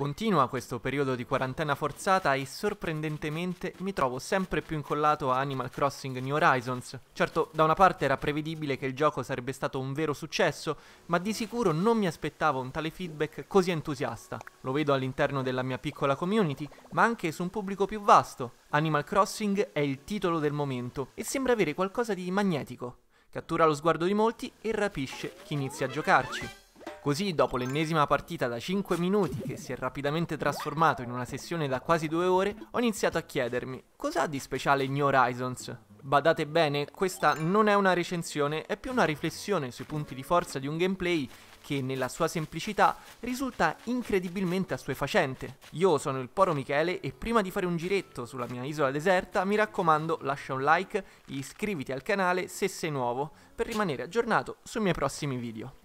Continua questo periodo di quarantena forzata e sorprendentemente mi trovo sempre più incollato a Animal Crossing New Horizons. Certo, da una parte era prevedibile che il gioco sarebbe stato un vero successo, ma di sicuro non mi aspettavo un tale feedback così entusiasta. Lo vedo all'interno della mia piccola community, ma anche su un pubblico più vasto. Animal Crossing è il titolo del momento e sembra avere qualcosa di magnetico. Cattura lo sguardo di molti e rapisce chi inizia a giocarci. Così, dopo l'ennesima partita da 5 minuti che si è rapidamente trasformato in una sessione da quasi 2 ore, ho iniziato a chiedermi cos'ha di speciale New Horizons? Badate bene, questa non è una recensione, è più una riflessione sui punti di forza di un gameplay che nella sua semplicità risulta incredibilmente assuefacente. Io sono il Poro Michele e prima di fare un giretto sulla mia isola deserta mi raccomando lascia un like, iscriviti al canale se sei nuovo per rimanere aggiornato sui miei prossimi video.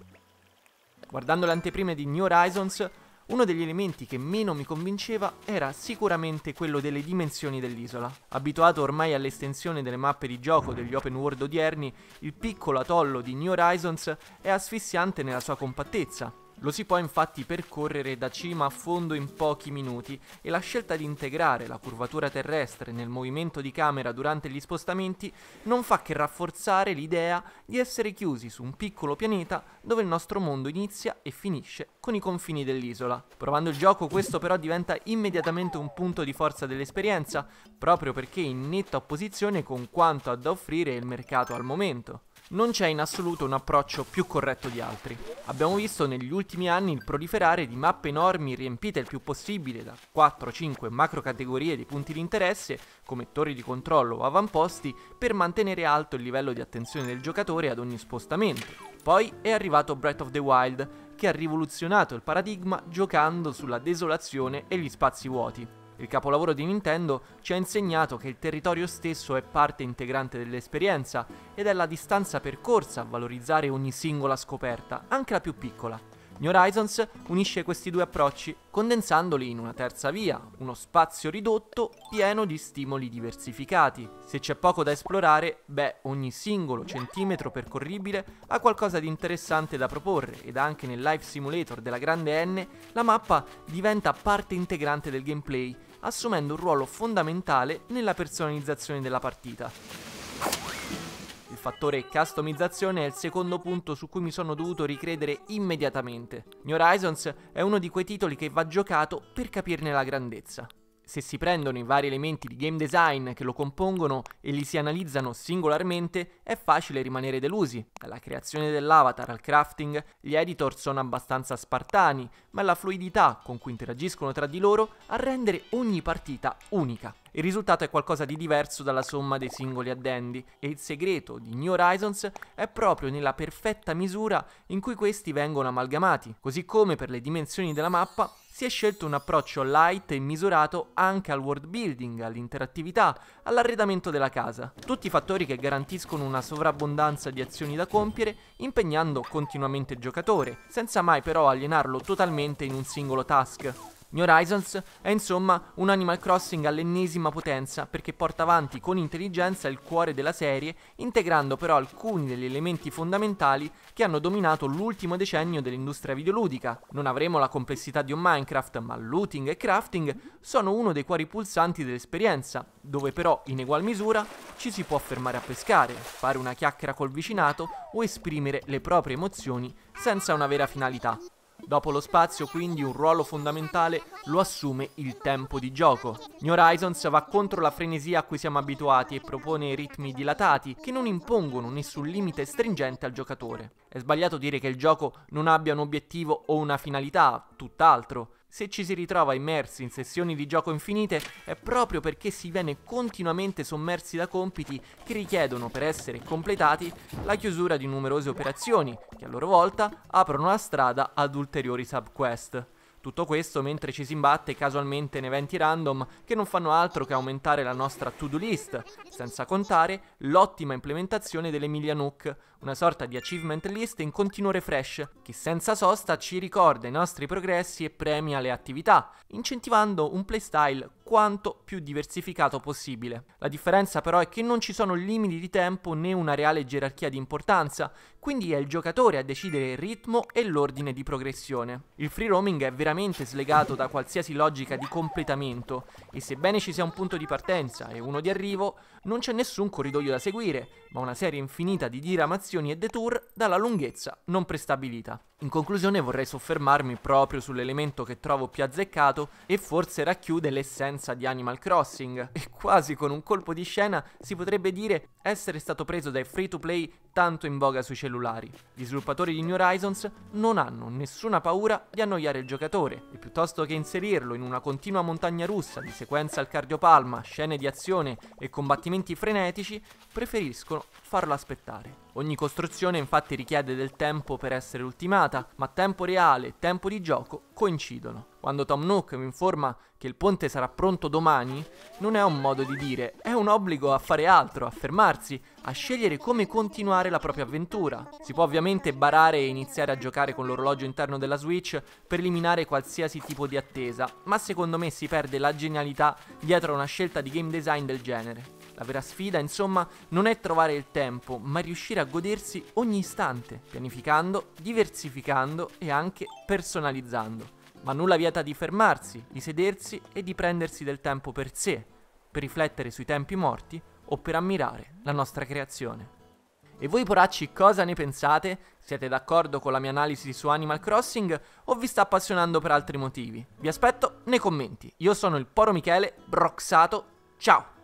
Guardando le anteprime di New Horizons, uno degli elementi che meno mi convinceva era sicuramente quello delle dimensioni dell'isola. Abituato ormai all'estensione delle mappe di gioco degli open world odierni, il piccolo atollo di New Horizons è asfissiante nella sua compattezza, lo si può infatti percorrere da cima a fondo in pochi minuti e la scelta di integrare la curvatura terrestre nel movimento di camera durante gli spostamenti non fa che rafforzare l'idea di essere chiusi su un piccolo pianeta dove il nostro mondo inizia e finisce con i confini dell'isola. Provando il gioco questo però diventa immediatamente un punto di forza dell'esperienza, proprio perché in netta opposizione con quanto ha da offrire il mercato al momento non c'è in assoluto un approccio più corretto di altri. Abbiamo visto negli ultimi anni il proliferare di mappe enormi riempite il più possibile da 4-5 macro categorie di punti di interesse, come torri di controllo o avamposti, per mantenere alto il livello di attenzione del giocatore ad ogni spostamento. Poi è arrivato Breath of the Wild, che ha rivoluzionato il paradigma giocando sulla desolazione e gli spazi vuoti. Il capolavoro di Nintendo ci ha insegnato che il territorio stesso è parte integrante dell'esperienza ed è la distanza percorsa a valorizzare ogni singola scoperta, anche la più piccola. New Horizons unisce questi due approcci, condensandoli in una terza via, uno spazio ridotto pieno di stimoli diversificati. Se c'è poco da esplorare, beh, ogni singolo centimetro percorribile ha qualcosa di interessante da proporre ed anche nel Life Simulator della grande N la mappa diventa parte integrante del gameplay assumendo un ruolo fondamentale nella personalizzazione della partita. Il fattore customizzazione è il secondo punto su cui mi sono dovuto ricredere immediatamente. New Horizons è uno di quei titoli che va giocato per capirne la grandezza se si prendono i vari elementi di game design che lo compongono e li si analizzano singolarmente, è facile rimanere delusi. Dalla creazione dell'avatar al crafting, gli editor sono abbastanza spartani, ma la fluidità con cui interagiscono tra di loro a rendere ogni partita unica. Il risultato è qualcosa di diverso dalla somma dei singoli addendi e il segreto di New Horizons è proprio nella perfetta misura in cui questi vengono amalgamati, così come per le dimensioni della mappa si è scelto un approccio light e misurato anche al world building, all'interattività, all'arredamento della casa. Tutti fattori che garantiscono una sovrabbondanza di azioni da compiere, impegnando continuamente il giocatore, senza mai però alienarlo totalmente in un singolo task. New Horizons è insomma un Animal Crossing all'ennesima potenza perché porta avanti con intelligenza il cuore della serie, integrando però alcuni degli elementi fondamentali che hanno dominato l'ultimo decennio dell'industria videoludica. Non avremo la complessità di un Minecraft, ma looting e crafting sono uno dei cuori pulsanti dell'esperienza, dove però in egual misura ci si può fermare a pescare, fare una chiacchiera col vicinato o esprimere le proprie emozioni senza una vera finalità. Dopo lo spazio, quindi, un ruolo fondamentale lo assume il tempo di gioco. New Horizons va contro la frenesia a cui siamo abituati e propone ritmi dilatati che non impongono nessun limite stringente al giocatore. È sbagliato dire che il gioco non abbia un obiettivo o una finalità, tutt'altro. Se ci si ritrova immersi in sessioni di gioco infinite è proprio perché si viene continuamente sommersi da compiti che richiedono, per essere completati, la chiusura di numerose operazioni, che a loro volta aprono la strada ad ulteriori subquest. Tutto questo mentre ci si imbatte casualmente in eventi random che non fanno altro che aumentare la nostra to-do list, senza contare l'ottima implementazione dell'Emilia Nook, una sorta di achievement list in continuo refresh, che senza sosta ci ricorda i nostri progressi e premia le attività, incentivando un playstyle quanto più diversificato possibile. La differenza però è che non ci sono limiti di tempo né una reale gerarchia di importanza, quindi è il giocatore a decidere il ritmo e l'ordine di progressione. Il free roaming è veramente slegato da qualsiasi logica di completamento e sebbene ci sia un punto di partenza e uno di arrivo, non c'è nessun corridoio da seguire, ma una serie infinita di diramazioni e detour dalla lunghezza non prestabilita. In conclusione vorrei soffermarmi proprio sull'elemento che trovo più azzeccato e forse racchiude l'essenza licenza di Animal Crossing e quasi con un colpo di scena si potrebbe dire essere stato preso dai free to play tanto in voga sui cellulari. Gli sviluppatori di New Horizons non hanno nessuna paura di annoiare il giocatore e piuttosto che inserirlo in una continua montagna russa di sequenze al cardiopalma, scene di azione e combattimenti frenetici, preferiscono farlo aspettare. Ogni costruzione infatti richiede del tempo per essere ultimata, ma tempo reale e tempo di gioco coincidono. Quando Tom Nook mi informa che il ponte sarà pronto domani, non è un modo di dire, è un obbligo a fare altro, a fermarsi, a scegliere come continuare continuare la propria avventura. Si può ovviamente barare e iniziare a giocare con l'orologio interno della Switch per eliminare qualsiasi tipo di attesa, ma secondo me si perde la genialità dietro a una scelta di game design del genere. La vera sfida, insomma, non è trovare il tempo, ma riuscire a godersi ogni istante, pianificando, diversificando e anche personalizzando. Ma nulla vieta di fermarsi, di sedersi e di prendersi del tempo per sé, per riflettere sui tempi morti o per ammirare la nostra creazione. E voi poracci cosa ne pensate? Siete d'accordo con la mia analisi su Animal Crossing o vi sta appassionando per altri motivi? Vi aspetto nei commenti. Io sono il Poro Michele, Broxato, ciao!